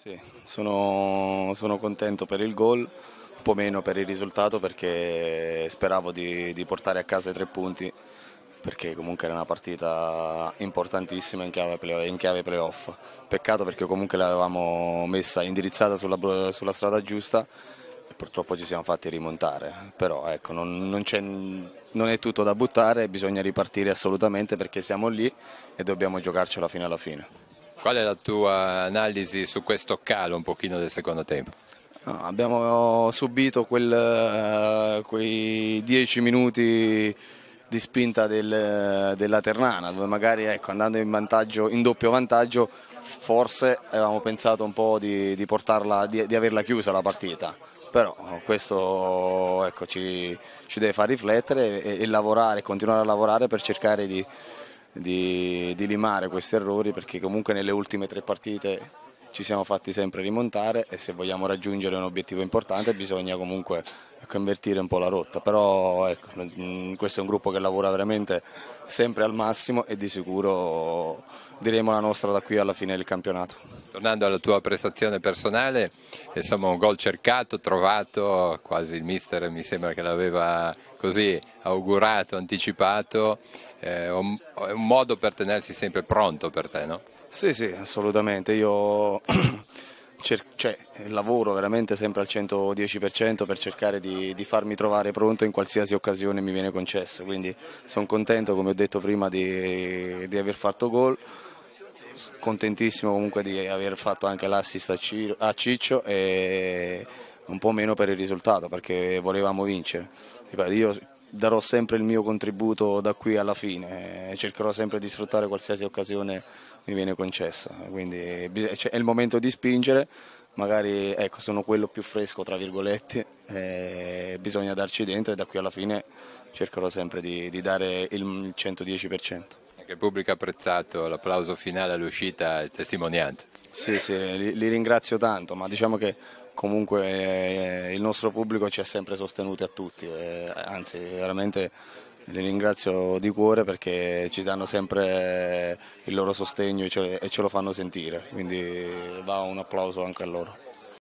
Sì, sono, sono contento per il gol, un po' meno per il risultato perché speravo di, di portare a casa i tre punti perché comunque era una partita importantissima in chiave, playoff. Peccato perché comunque l'avevamo messa indirizzata sulla, sulla, strada giusta e purtroppo ci siamo fatti rimontare. Però ecco, non, non, non, è tutto da buttare, bisogna ripartire assolutamente perché siamo lì e dobbiamo giocarcela fino alla fine. Qual è la tua analisi su questo calo un pochino del secondo tempo? No, abbiamo subito quel, eh, quei dieci minuti di spinta del, della Ternana, dove magari ecco, andando in, vantaggio, in, doppio vantaggio forse avevamo pensato un po' di, di, portarla, di, di averla chiusa la partita. Però eh, questo ecco, ci, ci, deve far riflettere e, e lavorare, continuare a lavorare per cercare di, di, di limare questi errori perché comunque nelle ultime tre partite ci siamo fatti sempre rimontare e se vogliamo raggiungere un obiettivo importante bisogna comunque convertire un po' la rotta, però ecco, mm, questo è un gruppo che lavora veramente sempre al massimo e di sicuro diremo la nostra da qui alla fine del campionato tornando alla tua prestazione personale, insomma un gol cercato, trovato, quasi il mister mi sembra che l'aveva così augurato, anticipato, è eh, un, un modo per tenersi sempre pronto per te, no? Sì, sì, assolutamente. Io cioè, lavoro veramente sempre al 110% per cercare di, di, farmi trovare pronto in qualsiasi occasione mi viene concesso, quindi sono contento, come ho detto prima, di, di aver fatto gol contentissimo comunque di aver fatto anche l'assist a Ciccio e un po' meno per il risultato perché volevamo vincere. Io darò sempre il mio contributo da qui alla fine, eh, cercherò sempre di sfruttare qualsiasi occasione mi viene concessa, quindi cioè, è il momento di spingere, magari ecco, sono quello più fresco tra virgolette, eh, bisogna darci dentro e da qui alla fine cercherò sempre di, di dare il 110%. Che il pubblico ha apprezzato l'applauso finale all'uscita e testimonianza. Sì, sì, li, li ringrazio tanto, ma diciamo che comunque eh, il nostro pubblico ci ha sempre sostenuti a tutti, eh, anzi veramente li ringrazio di cuore perché ci danno sempre il loro sostegno e ce, e ce lo fanno sentire, quindi va un applauso anche a loro.